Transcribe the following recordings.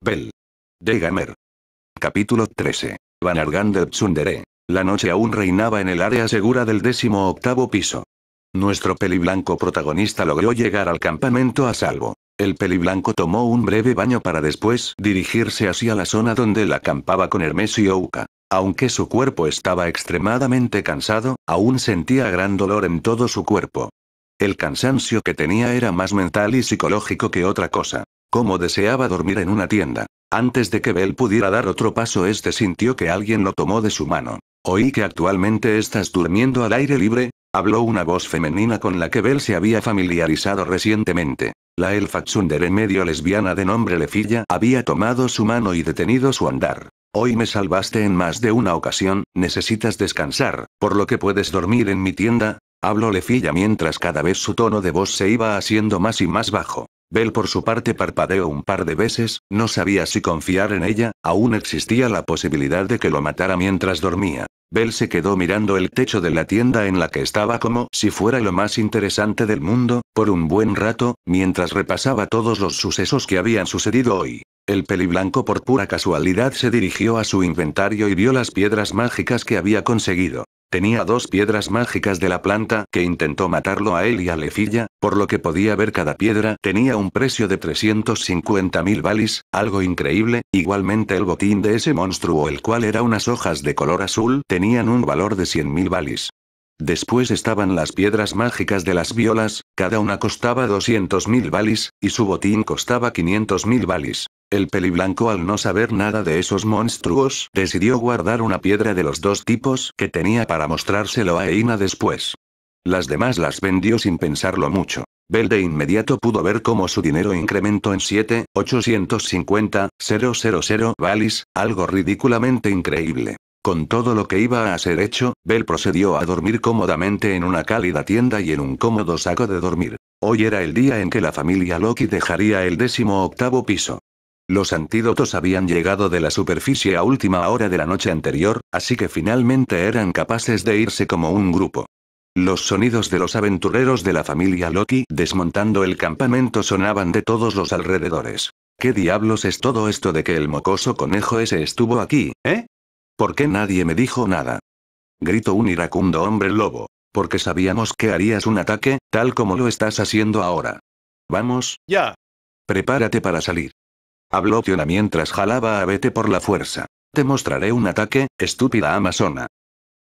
Bell. De Gamer. Capítulo 13. Vanargand de Tsundere. La noche aún reinaba en el área segura del décimo octavo piso. Nuestro peliblanco protagonista logró llegar al campamento a salvo. El peliblanco tomó un breve baño para después dirigirse hacia la zona donde él acampaba con Hermes y Ouka. Aunque su cuerpo estaba extremadamente cansado, aún sentía gran dolor en todo su cuerpo. El cansancio que tenía era más mental y psicológico que otra cosa. Como deseaba dormir en una tienda. Antes de que Bell pudiera dar otro paso, este sintió que alguien lo tomó de su mano. Oí que actualmente estás durmiendo al aire libre, habló una voz femenina con la que Bell se había familiarizado recientemente. La elfa en medio lesbiana de nombre Lefilla había tomado su mano y detenido su andar. Hoy me salvaste en más de una ocasión, necesitas descansar, por lo que puedes dormir en mi tienda, habló Lefilla mientras cada vez su tono de voz se iba haciendo más y más bajo. Bell por su parte parpadeó un par de veces, no sabía si confiar en ella, aún existía la posibilidad de que lo matara mientras dormía. Bell se quedó mirando el techo de la tienda en la que estaba como si fuera lo más interesante del mundo, por un buen rato, mientras repasaba todos los sucesos que habían sucedido hoy. El peliblanco por pura casualidad se dirigió a su inventario y vio las piedras mágicas que había conseguido. Tenía dos piedras mágicas de la planta que intentó matarlo a él y a Lefilla, por lo que podía ver cada piedra tenía un precio de 350.000 balis, algo increíble, igualmente el botín de ese monstruo el cual era unas hojas de color azul tenían un valor de 100.000 balis. Después estaban las piedras mágicas de las violas, cada una costaba 200.000 balis, y su botín costaba 500.000 balis. El peliblanco al no saber nada de esos monstruos, decidió guardar una piedra de los dos tipos que tenía para mostrárselo a Eina después. Las demás las vendió sin pensarlo mucho. Belde de inmediato pudo ver cómo su dinero incrementó en 7, 850, 000 balis, algo ridículamente increíble. Con todo lo que iba a ser hecho, Bell procedió a dormir cómodamente en una cálida tienda y en un cómodo saco de dormir. Hoy era el día en que la familia Loki dejaría el décimo octavo piso. Los antídotos habían llegado de la superficie a última hora de la noche anterior, así que finalmente eran capaces de irse como un grupo. Los sonidos de los aventureros de la familia Loki desmontando el campamento sonaban de todos los alrededores. ¿Qué diablos es todo esto de que el mocoso conejo ese estuvo aquí, eh? ¿Por qué nadie me dijo nada? Gritó un iracundo hombre lobo. Porque sabíamos que harías un ataque, tal como lo estás haciendo ahora. Vamos. Ya. Prepárate para salir. Habló Tiona mientras jalaba a Bete por la fuerza. Te mostraré un ataque, estúpida amazona.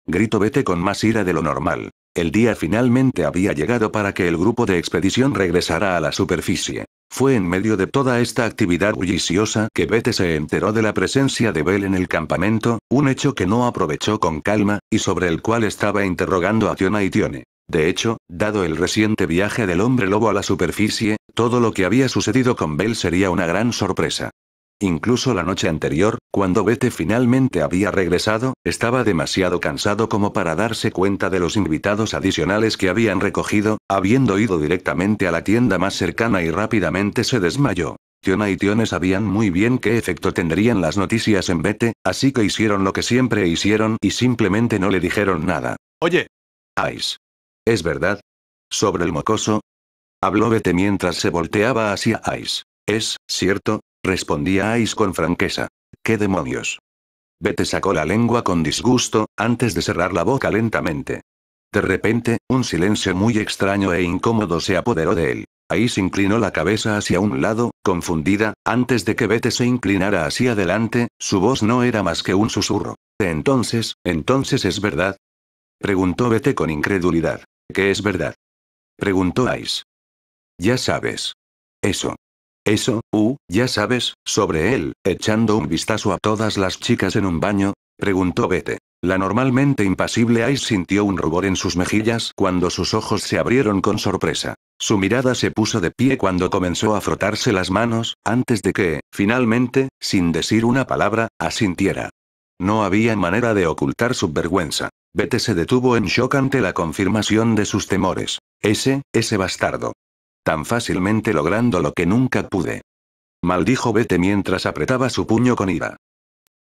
Grito Bete con más ira de lo normal. El día finalmente había llegado para que el grupo de expedición regresara a la superficie. Fue en medio de toda esta actividad bulliciosa que Bete se enteró de la presencia de Bell en el campamento, un hecho que no aprovechó con calma, y sobre el cual estaba interrogando a Tiona y Tione. De hecho, dado el reciente viaje del hombre lobo a la superficie, todo lo que había sucedido con Bell sería una gran sorpresa. Incluso la noche anterior, cuando Bete finalmente había regresado, estaba demasiado cansado como para darse cuenta de los invitados adicionales que habían recogido, habiendo ido directamente a la tienda más cercana y rápidamente se desmayó. Tiona y Tione sabían muy bien qué efecto tendrían las noticias en Bete, así que hicieron lo que siempre hicieron y simplemente no le dijeron nada. Oye. Ice. ¿Es verdad? Sobre el mocoso. Habló Bete mientras se volteaba hacia Ice. ¿Es cierto? respondía Ais con franqueza. ¿Qué demonios? Bete sacó la lengua con disgusto, antes de cerrar la boca lentamente. De repente, un silencio muy extraño e incómodo se apoderó de él. Ais inclinó la cabeza hacia un lado, confundida, antes de que Bete se inclinara hacia adelante, su voz no era más que un susurro. Entonces, entonces es verdad, Preguntó Bete con incredulidad. ¿Qué es verdad? Preguntó Ice. Ya sabes. Eso. Eso, uh, ya sabes, sobre él, echando un vistazo a todas las chicas en un baño, preguntó Bete. La normalmente impasible Ice sintió un rubor en sus mejillas cuando sus ojos se abrieron con sorpresa. Su mirada se puso de pie cuando comenzó a frotarse las manos, antes de que, finalmente, sin decir una palabra, asintiera. No había manera de ocultar su vergüenza. Bete se detuvo en shock ante la confirmación de sus temores. Ese, ese bastardo tan fácilmente logrando lo que nunca pude. Maldijo Bete mientras apretaba su puño con ira.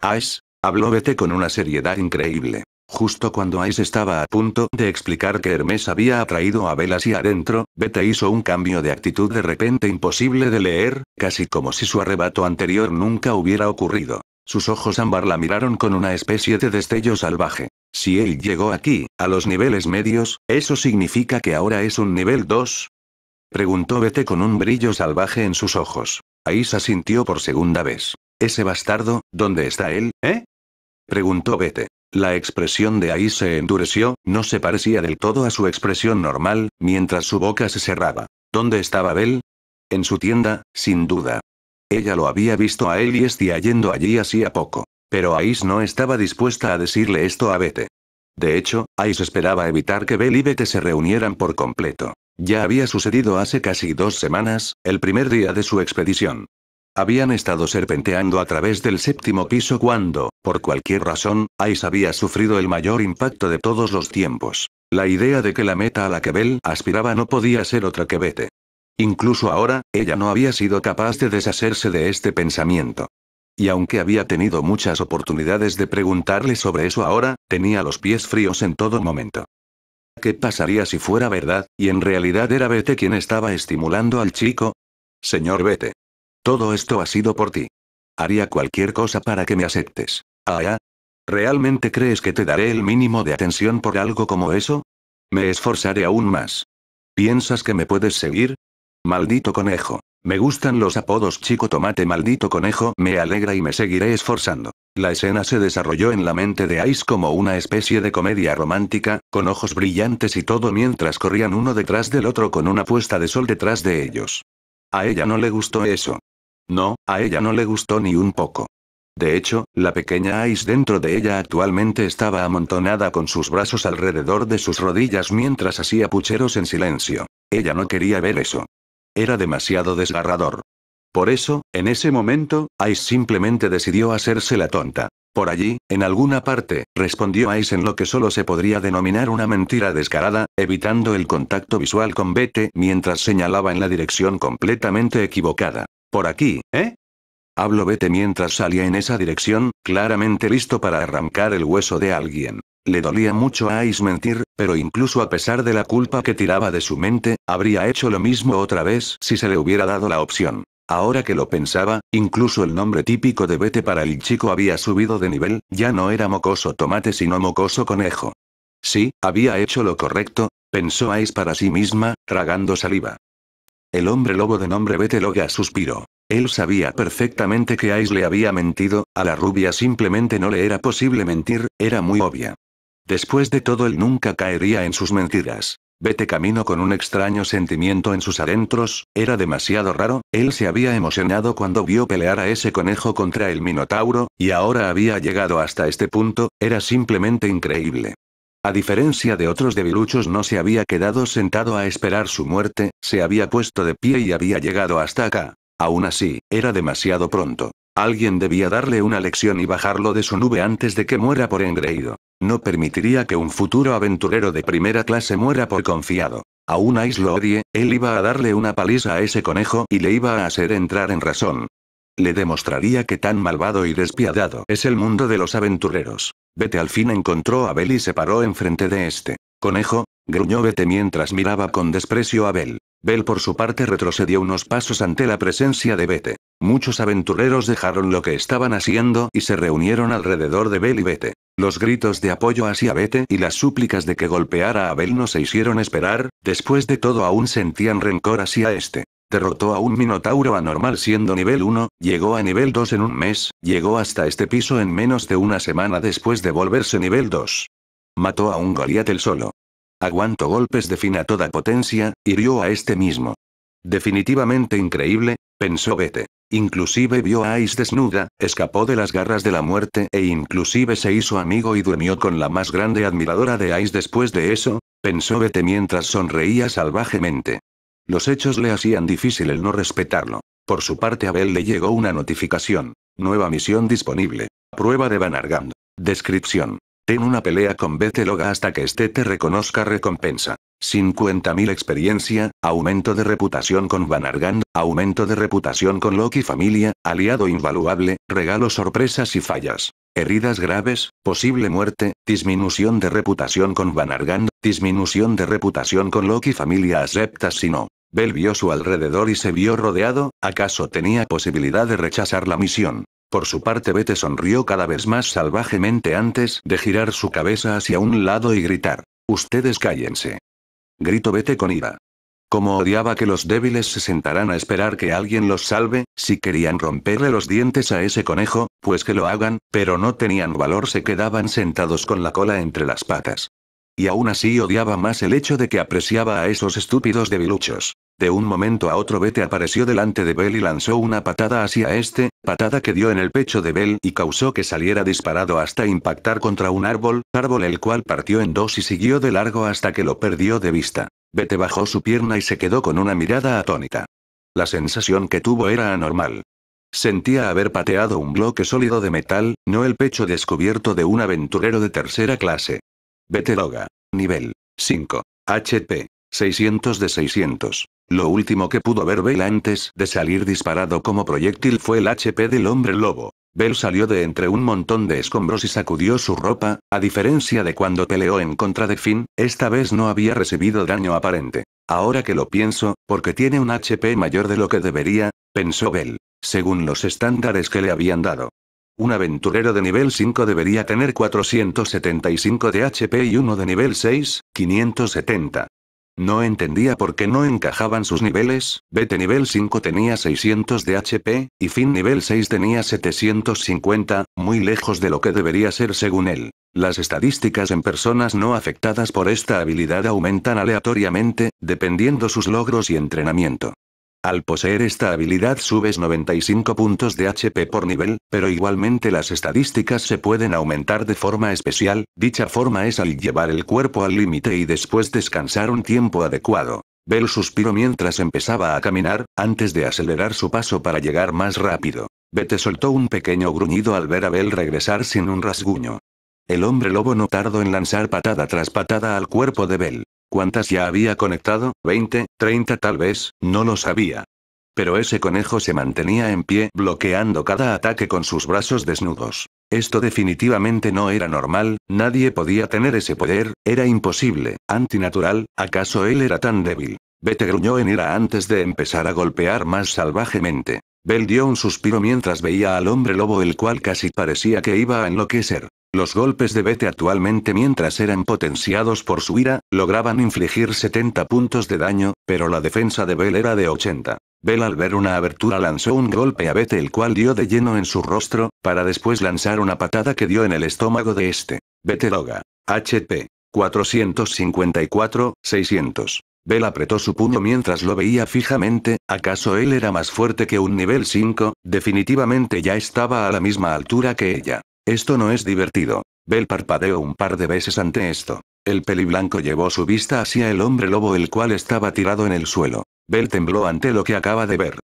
Ais, habló Bete con una seriedad increíble. Justo cuando Ice estaba a punto de explicar que Hermes había atraído a Velas y adentro, Bete hizo un cambio de actitud de repente imposible de leer, casi como si su arrebato anterior nunca hubiera ocurrido. Sus ojos ámbar la miraron con una especie de destello salvaje. Si él llegó aquí, a los niveles medios, eso significa que ahora es un nivel 2, Preguntó Bete con un brillo salvaje en sus ojos. Ais asintió por segunda vez. Ese bastardo, ¿dónde está él, eh? Preguntó Bete. La expresión de Ahí se endureció, no se parecía del todo a su expresión normal, mientras su boca se cerraba. ¿Dónde estaba Bell? En su tienda, sin duda. Ella lo había visto a él y estía yendo allí hacía poco. Pero Ais no estaba dispuesta a decirle esto a Bete. De hecho, Ais esperaba evitar que Bell y Bete se reunieran por completo. Ya había sucedido hace casi dos semanas, el primer día de su expedición. Habían estado serpenteando a través del séptimo piso cuando, por cualquier razón, Ice había sufrido el mayor impacto de todos los tiempos. La idea de que la meta a la que Bell aspiraba no podía ser otra que Bete. Incluso ahora, ella no había sido capaz de deshacerse de este pensamiento. Y aunque había tenido muchas oportunidades de preguntarle sobre eso ahora, tenía los pies fríos en todo momento. ¿Qué pasaría si fuera verdad, y en realidad era vete quien estaba estimulando al chico? Señor vete Todo esto ha sido por ti. Haría cualquier cosa para que me aceptes. Ah, ya? Ah. ¿Realmente crees que te daré el mínimo de atención por algo como eso? Me esforzaré aún más. ¿Piensas que me puedes seguir? Maldito conejo. Me gustan los apodos chico tomate maldito conejo, me alegra y me seguiré esforzando. La escena se desarrolló en la mente de Ice como una especie de comedia romántica, con ojos brillantes y todo mientras corrían uno detrás del otro con una puesta de sol detrás de ellos. A ella no le gustó eso. No, a ella no le gustó ni un poco. De hecho, la pequeña Ice dentro de ella actualmente estaba amontonada con sus brazos alrededor de sus rodillas mientras hacía pucheros en silencio. Ella no quería ver eso era demasiado desgarrador. Por eso, en ese momento, Ice simplemente decidió hacerse la tonta. Por allí, en alguna parte, respondió Ice en lo que solo se podría denominar una mentira descarada, evitando el contacto visual con Bete mientras señalaba en la dirección completamente equivocada. Por aquí, ¿eh? Hablo Bete mientras salía en esa dirección, claramente listo para arrancar el hueso de alguien. Le dolía mucho a Ice mentir, pero incluso a pesar de la culpa que tiraba de su mente, habría hecho lo mismo otra vez si se le hubiera dado la opción. Ahora que lo pensaba, incluso el nombre típico de Bete para el chico había subido de nivel, ya no era mocoso tomate sino mocoso conejo. Sí, había hecho lo correcto, pensó Ice para sí misma, tragando saliva. El hombre lobo de nombre Bete Loga suspiró. Él sabía perfectamente que Ice le había mentido, a la rubia simplemente no le era posible mentir, era muy obvia. Después de todo él nunca caería en sus mentiras. Vete camino con un extraño sentimiento en sus adentros, era demasiado raro, él se había emocionado cuando vio pelear a ese conejo contra el Minotauro, y ahora había llegado hasta este punto, era simplemente increíble. A diferencia de otros debiluchos no se había quedado sentado a esperar su muerte, se había puesto de pie y había llegado hasta acá. Aún así, era demasiado pronto. Alguien debía darle una lección y bajarlo de su nube antes de que muera por engreído. No permitiría que un futuro aventurero de primera clase muera por confiado. Aún una lo odie, él iba a darle una paliza a ese conejo y le iba a hacer entrar en razón. Le demostraría que tan malvado y despiadado es el mundo de los aventureros. Vete al fin encontró a Bel y se paró enfrente de este. Conejo, gruñó Vete mientras miraba con desprecio a Bel. Bel por su parte retrocedió unos pasos ante la presencia de Vete. Muchos aventureros dejaron lo que estaban haciendo y se reunieron alrededor de Bel y Bete. Los gritos de apoyo hacia Bete y las súplicas de que golpeara a Abel no se hicieron esperar, después de todo aún sentían rencor hacia este. Derrotó a un minotauro anormal siendo nivel 1, llegó a nivel 2 en un mes, llegó hasta este piso en menos de una semana después de volverse nivel 2. Mató a un Goliath el solo. Aguantó golpes de fin a toda potencia, hirió a este mismo. Definitivamente increíble, pensó Bete. Inclusive vio a Ice desnuda, escapó de las garras de la muerte e inclusive se hizo amigo y durmió con la más grande admiradora de Ice después de eso, pensó Bete mientras sonreía salvajemente. Los hechos le hacían difícil el no respetarlo. Por su parte a le llegó una notificación. Nueva misión disponible. Prueba de Vanargand. Descripción. Ten una pelea con Bete Loga hasta que este te reconozca recompensa. 50.000 experiencia, aumento de reputación con Vanargan, aumento de reputación con Loki familia, aliado invaluable, regalo sorpresas y fallas. Heridas graves, posible muerte, disminución de reputación con Vanargan, disminución de reputación con Loki familia acepta si no. Bell vio su alrededor y se vio rodeado, ¿acaso tenía posibilidad de rechazar la misión? Por su parte Bete sonrió cada vez más salvajemente antes de girar su cabeza hacia un lado y gritar. Ustedes cállense. Grito Vete con ira. Como odiaba que los débiles se sentaran a esperar que alguien los salve, si querían romperle los dientes a ese conejo, pues que lo hagan, pero no tenían valor, se quedaban sentados con la cola entre las patas. Y aún así odiaba más el hecho de que apreciaba a esos estúpidos debiluchos. De un momento a otro Bete apareció delante de Bell y lanzó una patada hacia este, patada que dio en el pecho de Bell y causó que saliera disparado hasta impactar contra un árbol, árbol el cual partió en dos y siguió de largo hasta que lo perdió de vista. Bete bajó su pierna y se quedó con una mirada atónita. La sensación que tuvo era anormal. Sentía haber pateado un bloque sólido de metal, no el pecho descubierto de un aventurero de tercera clase. Bete Loga. Nivel 5. HP. 600 de 600. Lo último que pudo ver Bell antes de salir disparado como proyectil fue el HP del hombre lobo. Bell salió de entre un montón de escombros y sacudió su ropa, a diferencia de cuando peleó en contra de Finn, esta vez no había recibido daño aparente. Ahora que lo pienso, porque tiene un HP mayor de lo que debería, pensó Bell, según los estándares que le habían dado. Un aventurero de nivel 5 debería tener 475 de HP y uno de nivel 6, 570. No entendía por qué no encajaban sus niveles, Bete nivel 5 tenía 600 de HP, y fin nivel 6 tenía 750, muy lejos de lo que debería ser según él. Las estadísticas en personas no afectadas por esta habilidad aumentan aleatoriamente, dependiendo sus logros y entrenamiento. Al poseer esta habilidad subes 95 puntos de HP por nivel, pero igualmente las estadísticas se pueden aumentar de forma especial, dicha forma es al llevar el cuerpo al límite y después descansar un tiempo adecuado. Bell suspiró mientras empezaba a caminar, antes de acelerar su paso para llegar más rápido. Bete soltó un pequeño gruñido al ver a Bell regresar sin un rasguño. El hombre lobo no tardó en lanzar patada tras patada al cuerpo de Bell. ¿Cuántas ya había conectado? ¿20? ¿30 tal vez? No lo sabía. Pero ese conejo se mantenía en pie bloqueando cada ataque con sus brazos desnudos. Esto definitivamente no era normal, nadie podía tener ese poder, era imposible, antinatural, ¿acaso él era tan débil? Bete gruñó en ira antes de empezar a golpear más salvajemente. Bell dio un suspiro mientras veía al hombre lobo el cual casi parecía que iba a enloquecer. Los golpes de Bete actualmente mientras eran potenciados por su ira, lograban infligir 70 puntos de daño, pero la defensa de Bell era de 80. Bell al ver una abertura lanzó un golpe a Bete el cual dio de lleno en su rostro, para después lanzar una patada que dio en el estómago de este. Bete Loga. HP. 454, 600. Bell apretó su puño mientras lo veía fijamente, ¿acaso él era más fuerte que un nivel 5? Definitivamente ya estaba a la misma altura que ella. Esto no es divertido. Bell parpadeó un par de veces ante esto. El peliblanco llevó su vista hacia el hombre lobo el cual estaba tirado en el suelo. Bell tembló ante lo que acaba de ver.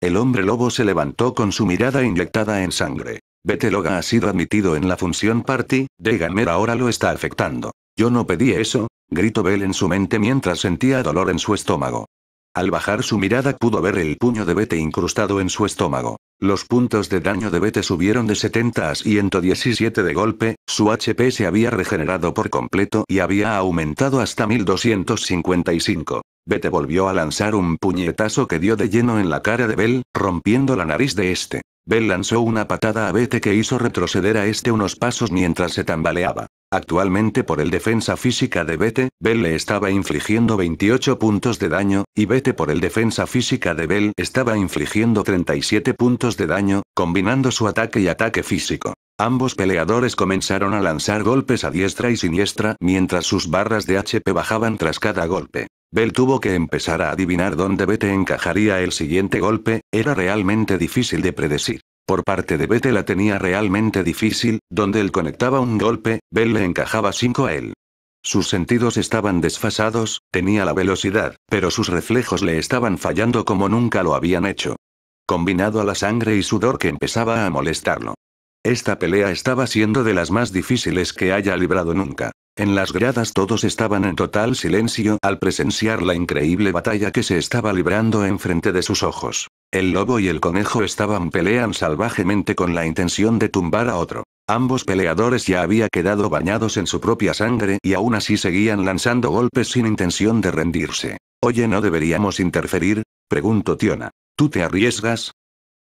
El hombre lobo se levantó con su mirada inyectada en sangre. Loga ha sido admitido en la función party, Degamer ahora lo está afectando. Yo no pedí eso, gritó Bell en su mente mientras sentía dolor en su estómago. Al bajar su mirada pudo ver el puño de Bete incrustado en su estómago. Los puntos de daño de Bete subieron de 70 a 117 de golpe, su HP se había regenerado por completo y había aumentado hasta 1255. Bete volvió a lanzar un puñetazo que dio de lleno en la cara de Bell, rompiendo la nariz de este. Bell lanzó una patada a Bete que hizo retroceder a este unos pasos mientras se tambaleaba. Actualmente por el defensa física de Bete, Bell le estaba infligiendo 28 puntos de daño, y Bete por el defensa física de Bell estaba infligiendo 37 puntos de daño, combinando su ataque y ataque físico. Ambos peleadores comenzaron a lanzar golpes a diestra y siniestra mientras sus barras de HP bajaban tras cada golpe. Bell tuvo que empezar a adivinar dónde Bete encajaría el siguiente golpe, era realmente difícil de predecir. Por parte de Bete la tenía realmente difícil, donde él conectaba un golpe, Bell le encajaba 5 a él. Sus sentidos estaban desfasados, tenía la velocidad, pero sus reflejos le estaban fallando como nunca lo habían hecho. Combinado a la sangre y sudor que empezaba a molestarlo. Esta pelea estaba siendo de las más difíciles que haya librado nunca. En las gradas todos estaban en total silencio al presenciar la increíble batalla que se estaba librando enfrente de sus ojos. El lobo y el conejo estaban pelean salvajemente con la intención de tumbar a otro. Ambos peleadores ya había quedado bañados en su propia sangre y aún así seguían lanzando golpes sin intención de rendirse. Oye, ¿no deberíamos interferir? preguntó Tiona. ¿Tú te arriesgas?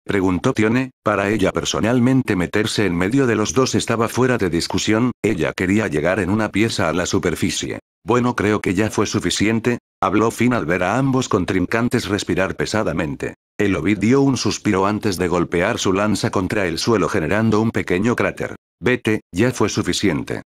Preguntó Tione, para ella personalmente meterse en medio de los dos estaba fuera de discusión, ella quería llegar en una pieza a la superficie. Bueno creo que ya fue suficiente, habló fin al ver a ambos contrincantes respirar pesadamente. El Ovid dio un suspiro antes de golpear su lanza contra el suelo generando un pequeño cráter. Vete, ya fue suficiente.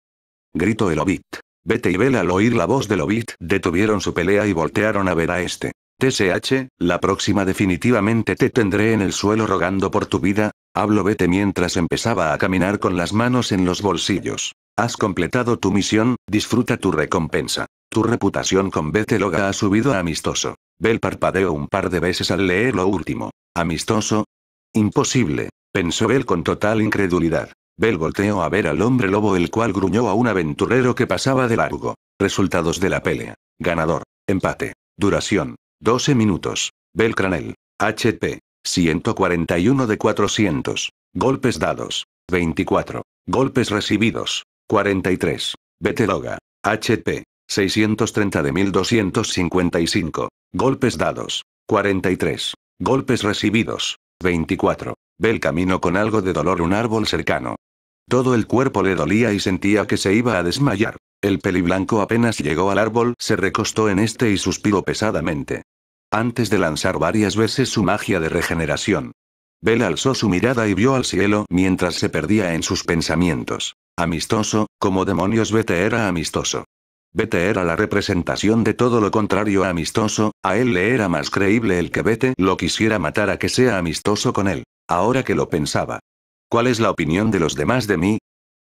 Gritó el Ovid. Vete y Bella al oír la voz del Ovid detuvieron su pelea y voltearon a ver a este. TSH, la próxima definitivamente te tendré en el suelo rogando por tu vida, hablo vete mientras empezaba a caminar con las manos en los bolsillos. Has completado tu misión, disfruta tu recompensa. Tu reputación con Bete Loga ha subido a amistoso. Bel parpadeó un par de veces al leer lo último. ¿Amistoso? Imposible, pensó Bel con total incredulidad. Bel volteó a ver al hombre lobo el cual gruñó a un aventurero que pasaba de largo. Resultados de la pelea. Ganador. Empate. Duración. 12 minutos. Belcranel. HP. 141 de 400. Golpes dados. 24. Golpes recibidos. 43. Beteloga. HP. 630 de 1255. Golpes dados. 43. Golpes recibidos. 24. Bel camino con algo de dolor un árbol cercano. Todo el cuerpo le dolía y sentía que se iba a desmayar. El peliblanco apenas llegó al árbol, se recostó en este y suspiró pesadamente antes de lanzar varias veces su magia de regeneración. Bell alzó su mirada y vio al cielo mientras se perdía en sus pensamientos. Amistoso, como demonios Bete era amistoso. Bete era la representación de todo lo contrario a amistoso, a él le era más creíble el que Bete lo quisiera matar a que sea amistoso con él, ahora que lo pensaba. ¿Cuál es la opinión de los demás de mí?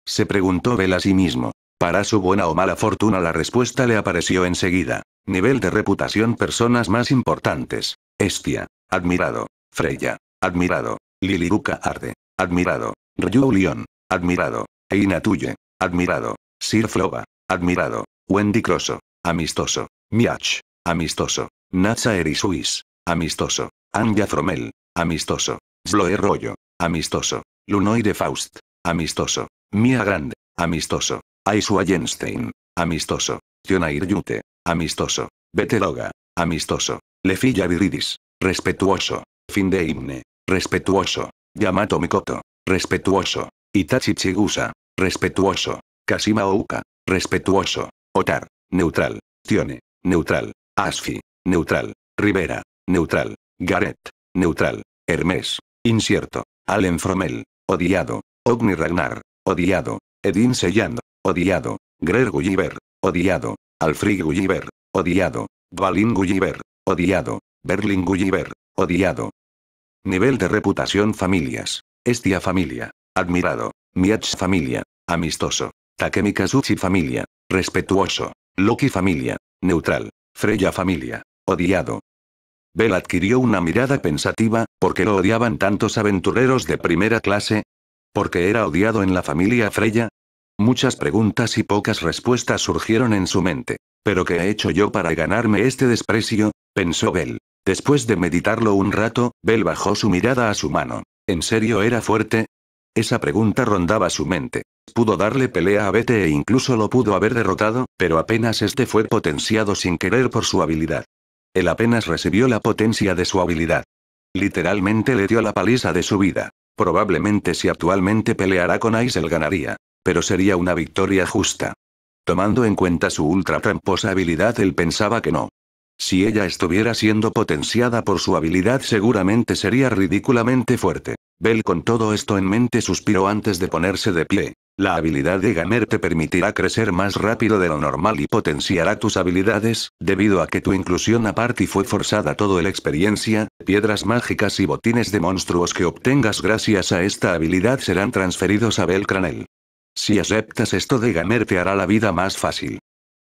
Se preguntó Bel a sí mismo. Para su buena o mala fortuna la respuesta le apareció enseguida. Nivel de reputación Personas más importantes. Estia. Admirado. Freya. Admirado. Liliruka Arde. Admirado. Ryu Admirado. Eina Tuye. Admirado. Sir Flova. Admirado. Wendy Crosso. Amistoso. Miach. Amistoso. Natsa Erisuis. Amistoso. Anja Fromel. Amistoso. Sloe Rollo. Amistoso. Lunoide Faust. Amistoso. Mia Grande. Amistoso. Aisu Jenstein. Amistoso. Jonair yute Amistoso. Beteloga Amistoso. Lefilla viridis. Respetuoso. Fin de himne. Respetuoso. Yamato Mikoto. Respetuoso. Itachi Chigusa. Respetuoso. Kashima Ouka. Respetuoso. Otar. Neutral. Tione. Neutral. Asfi. Neutral. Rivera. Neutral. Garet. Neutral. Hermes. Incierto. Allen Fromel. Odiado. Ogni Ragnar. Odiado. Edin Seyand. Odiado. Greg Gulliver. Odiado. Alfred Gulliver. Odiado. Balin Gulliver. Odiado. Berlin Gulliver. Odiado. Nivel de reputación familias. Estia familia. Admirado. Miach familia. Amistoso. Takemi familia. Respetuoso. Loki familia. Neutral. Freya familia. Odiado. Bel adquirió una mirada pensativa, porque lo odiaban tantos aventureros de primera clase? Porque era odiado en la familia Freya, Muchas preguntas y pocas respuestas surgieron en su mente. ¿Pero qué he hecho yo para ganarme este desprecio? pensó Bell. Después de meditarlo un rato, Bell bajó su mirada a su mano. ¿En serio era fuerte? Esa pregunta rondaba su mente. Pudo darle pelea a Bete e incluso lo pudo haber derrotado, pero apenas este fue potenciado sin querer por su habilidad. Él apenas recibió la potencia de su habilidad. Literalmente le dio la paliza de su vida. Probablemente si actualmente peleara con Aisel ganaría pero sería una victoria justa. Tomando en cuenta su ultra tramposa habilidad, él pensaba que no. Si ella estuviera siendo potenciada por su habilidad, seguramente sería ridículamente fuerte. Bell con todo esto en mente suspiró antes de ponerse de pie. La habilidad de Gamer te permitirá crecer más rápido de lo normal y potenciará tus habilidades, debido a que tu inclusión a party fue forzada todo el experiencia, piedras mágicas y botines de monstruos que obtengas gracias a esta habilidad serán transferidos a Belcranel. Si aceptas esto de Gamer te hará la vida más fácil.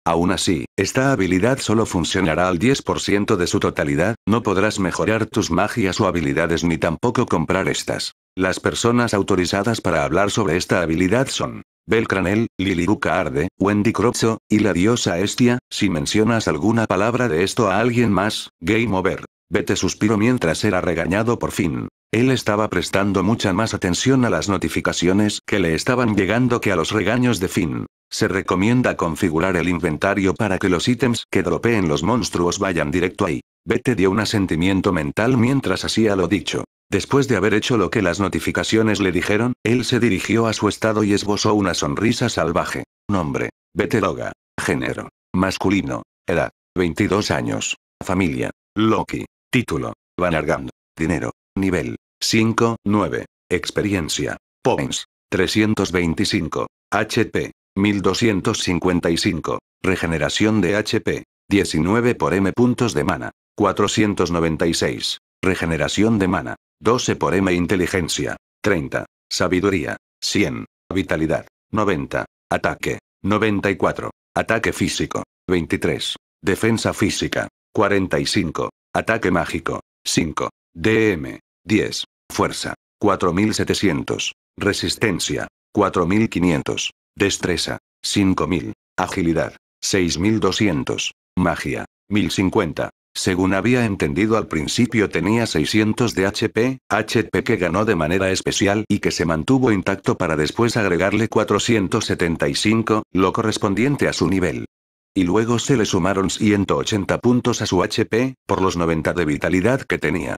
Aún así, esta habilidad solo funcionará al 10% de su totalidad, no podrás mejorar tus magias o habilidades ni tampoco comprar estas. Las personas autorizadas para hablar sobre esta habilidad son Belcranel, Liliruca Arde, Wendy Cropso, y la diosa Estia, si mencionas alguna palabra de esto a alguien más, game over. Vete suspiro mientras era regañado por fin. Él estaba prestando mucha más atención a las notificaciones que le estaban llegando que a los regaños de Finn. Se recomienda configurar el inventario para que los ítems que dropeen los monstruos vayan directo ahí. Vete dio un asentimiento mental mientras hacía lo dicho. Después de haber hecho lo que las notificaciones le dijeron, él se dirigió a su estado y esbozó una sonrisa salvaje. Nombre. Vete Loga. Género. Masculino. Edad. 22 años. Familia. Loki. Título. Vanargand. Dinero. Nivel. 5, 9. Experiencia. Points. 325. HP. 1255. Regeneración de HP. 19 por M puntos de mana. 496. Regeneración de mana. 12 por M inteligencia. 30. Sabiduría. 100. Vitalidad. 90. Ataque. 94. Ataque físico. 23. Defensa física. 45. Ataque mágico. 5. DM. 10. Fuerza. 4700. Resistencia. 4500. Destreza. 5000. Agilidad. 6200. Magia. 1050. Según había entendido al principio tenía 600 de HP, HP que ganó de manera especial y que se mantuvo intacto para después agregarle 475, lo correspondiente a su nivel. Y luego se le sumaron 180 puntos a su HP, por los 90 de vitalidad que tenía.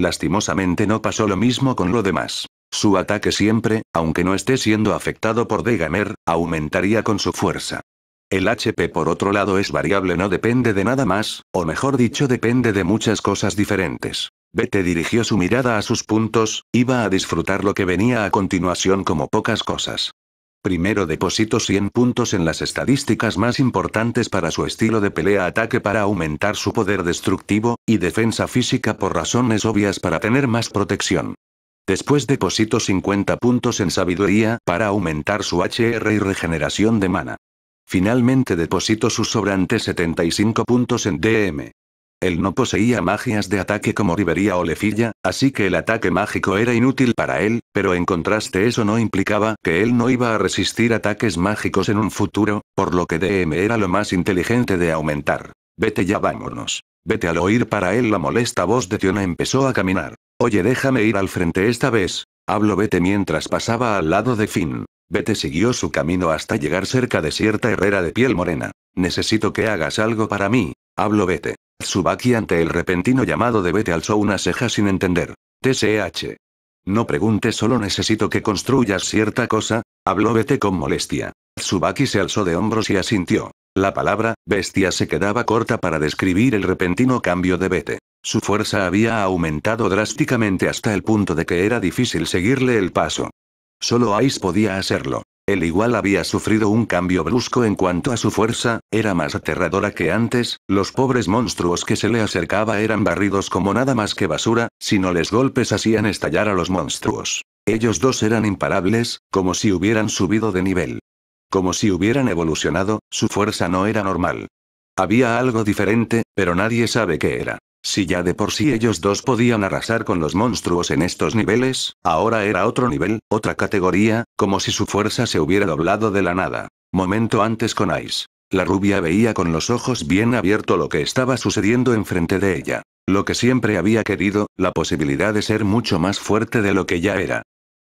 Lastimosamente no pasó lo mismo con lo demás. Su ataque siempre, aunque no esté siendo afectado por Degamer, aumentaría con su fuerza. El HP por otro lado es variable no depende de nada más, o mejor dicho depende de muchas cosas diferentes. Bete dirigió su mirada a sus puntos, iba a disfrutar lo que venía a continuación como pocas cosas. Primero deposito 100 puntos en las estadísticas más importantes para su estilo de pelea-ataque para aumentar su poder destructivo, y defensa física por razones obvias para tener más protección. Después deposito 50 puntos en sabiduría para aumentar su HR y regeneración de mana. Finalmente deposito sus sobrante 75 puntos en DM. Él no poseía magias de ataque como Rivería o Lefilla, así que el ataque mágico era inútil para él, pero en contraste eso no implicaba que él no iba a resistir ataques mágicos en un futuro, por lo que DM era lo más inteligente de aumentar. Vete ya vámonos. Vete al oír para él la molesta voz de Tiona empezó a caminar. Oye déjame ir al frente esta vez. Hablo vete mientras pasaba al lado de Finn. Vete siguió su camino hasta llegar cerca de cierta herrera de piel morena. Necesito que hagas algo para mí. Hablo vete. Tsubaki ante el repentino llamado de Bete alzó una ceja sin entender. TSH. No preguntes solo necesito que construyas cierta cosa, habló Bete con molestia. Tsubaki se alzó de hombros y asintió. La palabra, bestia se quedaba corta para describir el repentino cambio de Bete. Su fuerza había aumentado drásticamente hasta el punto de que era difícil seguirle el paso. Solo Ais podía hacerlo. El igual había sufrido un cambio brusco en cuanto a su fuerza, era más aterradora que antes, los pobres monstruos que se le acercaba eran barridos como nada más que basura, si no les golpes hacían estallar a los monstruos. Ellos dos eran imparables, como si hubieran subido de nivel. Como si hubieran evolucionado, su fuerza no era normal. Había algo diferente, pero nadie sabe qué era. Si ya de por sí ellos dos podían arrasar con los monstruos en estos niveles, ahora era otro nivel, otra categoría, como si su fuerza se hubiera doblado de la nada. Momento antes con Ice. La rubia veía con los ojos bien abiertos lo que estaba sucediendo enfrente de ella. Lo que siempre había querido, la posibilidad de ser mucho más fuerte de lo que ya era.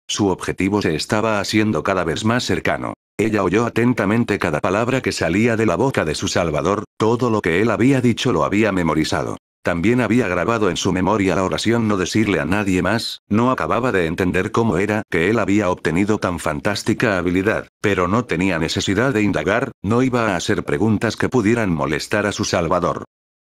Su objetivo se estaba haciendo cada vez más cercano. Ella oyó atentamente cada palabra que salía de la boca de su salvador, todo lo que él había dicho lo había memorizado. También había grabado en su memoria la oración no decirle a nadie más, no acababa de entender cómo era que él había obtenido tan fantástica habilidad, pero no tenía necesidad de indagar, no iba a hacer preguntas que pudieran molestar a su salvador.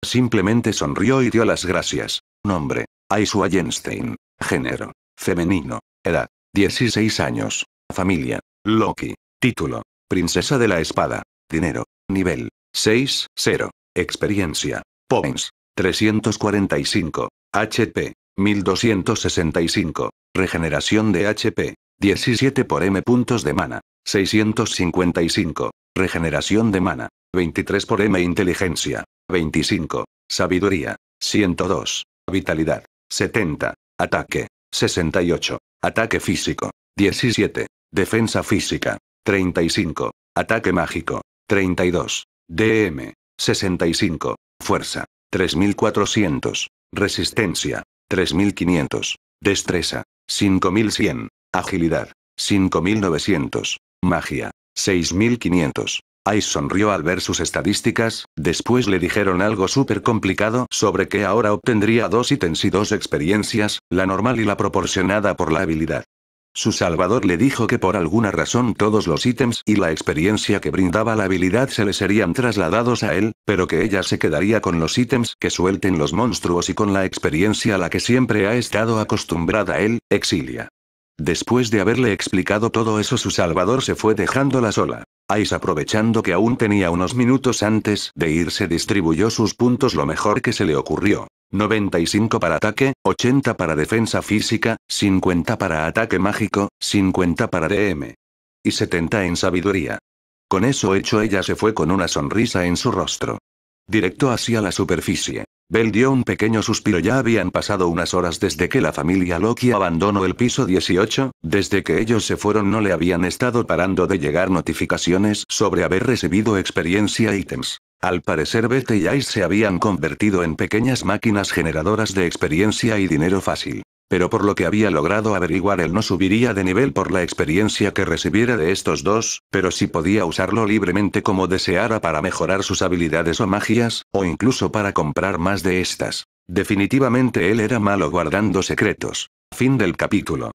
Simplemente sonrió y dio las gracias. Nombre. Aisu Einstein. Género. Femenino. Edad. 16 años. Familia. Loki. Título. Princesa de la Espada. Dinero. Nivel. 6, 0. Experiencia. Points. 345. HP. 1265. Regeneración de HP. 17 por M puntos de mana. 655. Regeneración de mana. 23 por M inteligencia. 25. Sabiduría. 102. Vitalidad. 70. Ataque. 68. Ataque físico. 17. Defensa física. 35. Ataque mágico. 32. DM. 65. Fuerza. 3400. Resistencia. 3500. Destreza. 5100. Agilidad. 5900. Magia. 6500. Ice sonrió al ver sus estadísticas, después le dijeron algo súper complicado sobre que ahora obtendría dos ítems y dos experiencias, la normal y la proporcionada por la habilidad. Su salvador le dijo que por alguna razón todos los ítems y la experiencia que brindaba la habilidad se le serían trasladados a él, pero que ella se quedaría con los ítems que suelten los monstruos y con la experiencia a la que siempre ha estado acostumbrada él, exilia. Después de haberle explicado todo eso su salvador se fue dejándola sola. Ais aprovechando que aún tenía unos minutos antes de irse distribuyó sus puntos lo mejor que se le ocurrió. 95 para ataque, 80 para defensa física, 50 para ataque mágico, 50 para DM. Y 70 en sabiduría. Con eso hecho ella se fue con una sonrisa en su rostro. Directo hacia la superficie. Bell dio un pequeño suspiro. Ya habían pasado unas horas desde que la familia Loki abandonó el piso 18, desde que ellos se fueron no le habían estado parando de llegar notificaciones sobre haber recibido experiencia ítems. Al parecer Bete y Ice se habían convertido en pequeñas máquinas generadoras de experiencia y dinero fácil. Pero por lo que había logrado averiguar él no subiría de nivel por la experiencia que recibiera de estos dos, pero sí podía usarlo libremente como deseara para mejorar sus habilidades o magias, o incluso para comprar más de estas. Definitivamente él era malo guardando secretos. Fin del capítulo.